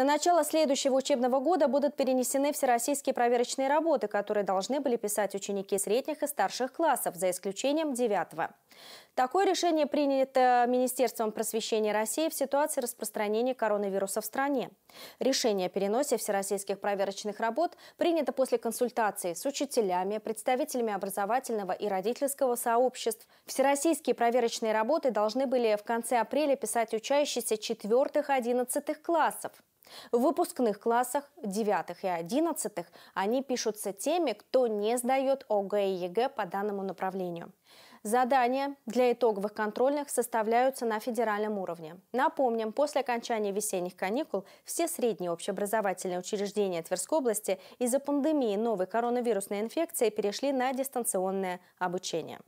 На начало следующего учебного года будут перенесены всероссийские проверочные работы, которые должны были писать ученики средних и старших классов, за исключением девятого. Такое решение принято Министерством просвещения России в ситуации распространения коронавируса в стране. Решение о переносе всероссийских проверочных работ принято после консультации с учителями, представителями образовательного и родительского сообществ. Всероссийские проверочные работы должны были в конце апреля писать учащиеся 4-11 классов. В выпускных классах 9 и 11 они пишутся теми, кто не сдает ОГЭ и ЕГЭ по данному направлению. Задания для итоговых контрольных составляются на федеральном уровне. Напомним, после окончания весенних каникул все средние общеобразовательные учреждения Тверской области из-за пандемии новой коронавирусной инфекции перешли на дистанционное обучение.